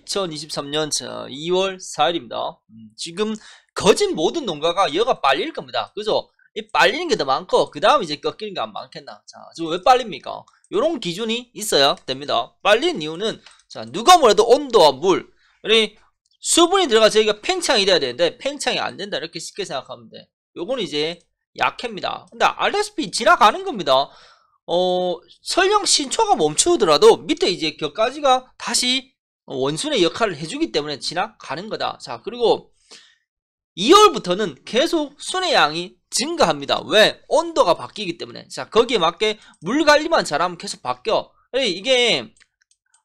2023년 2월 4일입니다. 음, 지금 거진 모든 농가가 여가 빨릴 겁니다. 그죠? 이 빨리는 게 더 많고 그 다음 이제 꺾이는 게 안 많겠나 자 지금 왜 빨립니까 이런 기준이 있어야 됩니다 빨리는 이유는 자 누가 뭐래도 온도와 물 우리 수분이 들어가 저희가 팽창이 돼야 되는데 팽창이 안 된다 이렇게 쉽게 생각하면 돼 요건 이제 약합니다 근데 알레스피 지나가는 겁니다 어 설령 신초가 멈추더라도 밑에 이제 격까지가 다시 원순의 역할을 해주기 때문에 지나가는 거다. 자, 그리고 2월부터는 계속 순의 양이 증가합니다. 왜? 온도가 바뀌기 때문에. 자, 거기에 맞게 물 관리만 잘하면 계속 바뀌어. 이게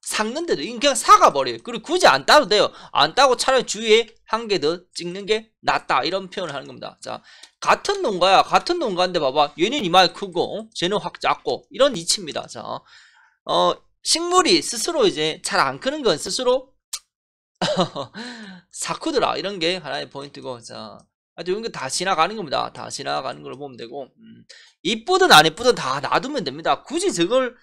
삭는데도 그냥 사가버려요. 그리고 굳이 안 따도 돼요. 안 따고 차라리 주위에 한 개 더 찍는 게 낫다. 이런 표현을 하는 겁니다. 자, 같은 농가야. 같은 농가인데 봐봐. 얘는 이마에 크고, 어? 쟤는 확 작고. 이런 이치입니다. 자, 어, 식물이 스스로 이제 잘 안 크는 건 스스로 사쿠드라 이런 게 하나의 포인트고 자 아주 이런 다 지나가는 겁니다 다 지나가는 걸 보면 되고 음, 이쁘든 안 이쁘든 다 놔두면 됩니다 굳이 저걸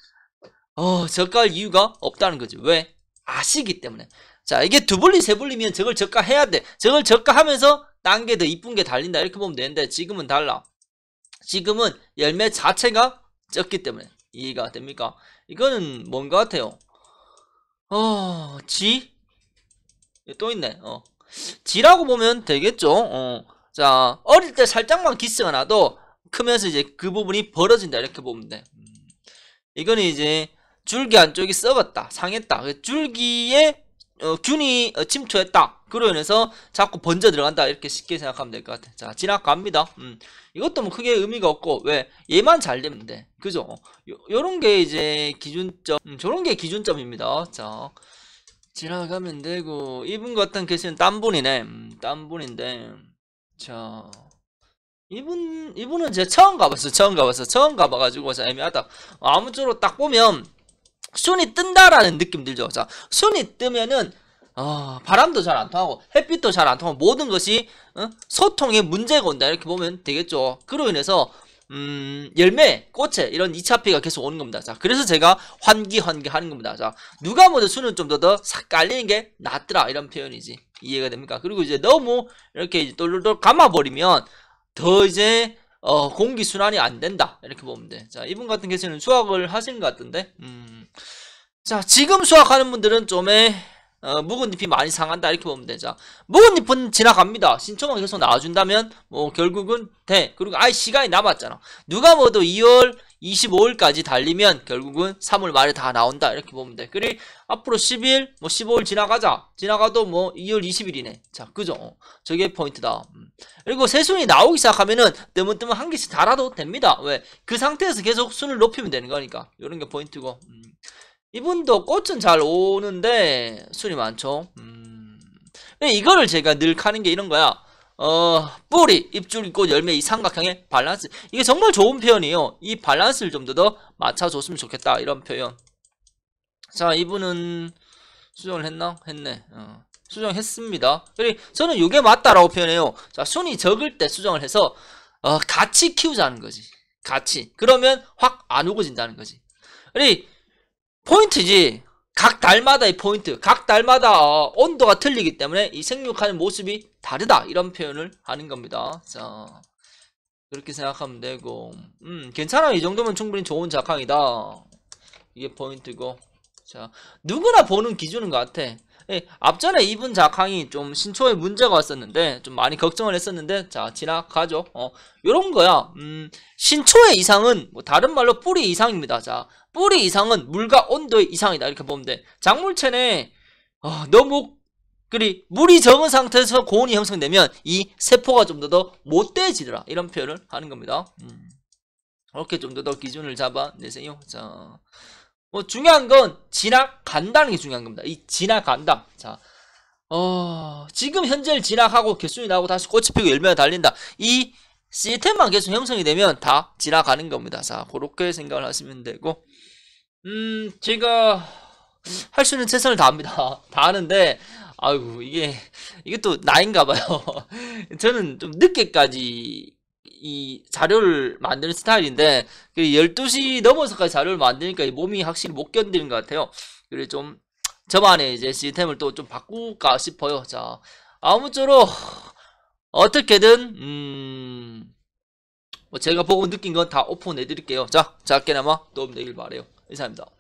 어, 저가할 이유가 없다는 거지 왜 아시기 때문에 자 이게 두블리 세블리면 저걸 저가해야 돼 저걸 저가하면서 딴 게 더 이쁜 게 달린다 이렇게 보면 되는데 지금은 달라 지금은 열매 자체가 적기 때문에 이해가 됩니까? 이거는 뭔 것 같아요? 어, 지? 또 있네. 어. 지라고 보면 되겠죠. 어. 자, 어릴 때 살짝만 기스가 나도 크면서 이제 그 부분이 벌어진다 이렇게 보면 돼. 음. 이거는 이제 줄기 안쪽이 썩었다, 상했다. 그 줄기에 어, 균이 어, 침투했다. 그로 인해서 자꾸 번져 들어간다. 이렇게 쉽게 생각하면 될 것 같아. 자, 지나갑니다. 음. 이것도 뭐 크게 의미가 없고, 왜? 얘만 잘 되면 돼. 그죠? 요, 요런 게 이제 기준점, 음, 저런 게 기준점입니다. 자, 지나가면 되고, 이분 같은 계시는 딴 분이네. 음, 딴 분인데, 자. 이분, 이분은 제가 처음 가봤어. 처음 가봤어. 처음 가봐가지고, 자, 애매하다. 아무쪼록 딱 보면, 손이 뜬다라는 느낌 들죠. 자, 손이 뜨면은 어, 바람도 잘 안 통하고 햇빛도 잘 안 통하고 모든 것이 어? 소통에 문제가 온다 이렇게 보면 되겠죠. 그로 인해서 음, 열매, 꽃에 이런 2차 피해가 계속 오는 겁니다. 자, 그래서 제가 환기 환기 하는 겁니다. 자, 누가 먼저 수는 좀 더더싹 깔리는 게 낫더라 이런 표현이지 이해가 됩니까? 그리고 이제 너무 이렇게 이제 똘똘똘 감아버리면 더 이제 어, 공기 순환이 안 된다 이렇게 보면 돼. 자 이분 같은 계시는 수학을 하신 것 같은데, 음. 자 지금 수학하는 분들은 좀에 어, 묵은 잎이 많이 상한다 이렇게 보면 되자 묵은 잎은 지나갑니다 신청만 계속 나와준다면 뭐 결국은 돼 그리고 아예 시간이 남았잖아 누가 뭐도 2월 25일까지 달리면 결국은 3월 말에 다 나온다 이렇게 보면 돼. 그리 앞으로 10일 뭐 15일 지나가자. 지나가도 뭐 2월 20일이네. 자, 그죠? 저게 포인트다. 음. 그리고 세 순이 나오기 시작하면은 뜨문뜨문 한 개씩 달아도 됩니다. 왜? 그 상태에서 계속 순을 높이면 되는 거니까. 이런 게 포인트고. 음. 이분도 꽃은 잘 오는데 순이 많죠. 음. 네, 이거를 제가 늘 하는 게 이런 거야. 어, 뿌리, 입줄, 꽃, 열매, 이 삼각형의 밸런스. 이게 정말 좋은 표현이에요. 이 밸런스를 좀더더 맞춰줬으면 좋겠다. 이런 표현. 자, 이분은 수정을 했나? 했네. 어. 수정했습니다. 그리고 저는 이게 맞다라고 표현해요. 자, 순이 적을 때 수정을 해서 어, 같이 키우자는 거지. 같이. 그러면 확안 우거진다는 거지. 그리 포인트지. 각 달마다 의 포인트, 각 달마다 온도가 틀리기 때문에 이 생육하는 모습이 다르다 이런 표현을 하는 겁니다. 자 그렇게 생각하면 되고, 음 괜찮아 이 정도면 충분히 좋은 작황이다. 이게 포인트고. 진 누구나 보는 기준인 것 같아. 예, 앞전에 이분 작항이 좀 신초에 문제가 왔었는데 좀 많이 걱정을 했었는데 자 지나가죠. 어, 요런 거야. 음, 신초의 이상은 뭐 다른 말로 뿌리 이상입니다. 자 뿌리 이상은 물과 온도의 이상이다 이렇게 보면 돼. 작물체내 어, 너무 그리 물이 적은 상태에서 고온이 형성되면 이 세포가 좀 더 더 못돼지더라 이런 표현을 하는 겁니다. 음. 이렇게 좀 더 더 기준을 잡아내세요. 자, 뭐 중요한 건 지나간다는 게 중요한 겁니다. 이 지나간다. 자, 어, 지금 현재를 지나가고 개수이나고 다시 꽃이 피고 열매가 달린다. 이 시스템만 계속 형성이 되면 다 지나가는 겁니다. 자, 그렇게 생각을 하시면 되고, 음, 제가 할 수 있는 최선을 다합니다. 다 하는데, 아이고 이게 이게 또 나인가 봐요. 저는 좀 늦게까지 이 자료를 만드는 스타일인데 12시 그 넘어서까지 자료를 만드니까 몸이 확실히 못 견디는 것 같아요. 그래서 좀 저만의 이제 시스템을 또 좀 바꿀까 싶어요. 자, 아무쪼록 어떻게든 음 뭐 제가 보고 느낀 건 다 오픈해 드릴게요. 자, 작게나마 도움 되길 바래요. 이상입니다.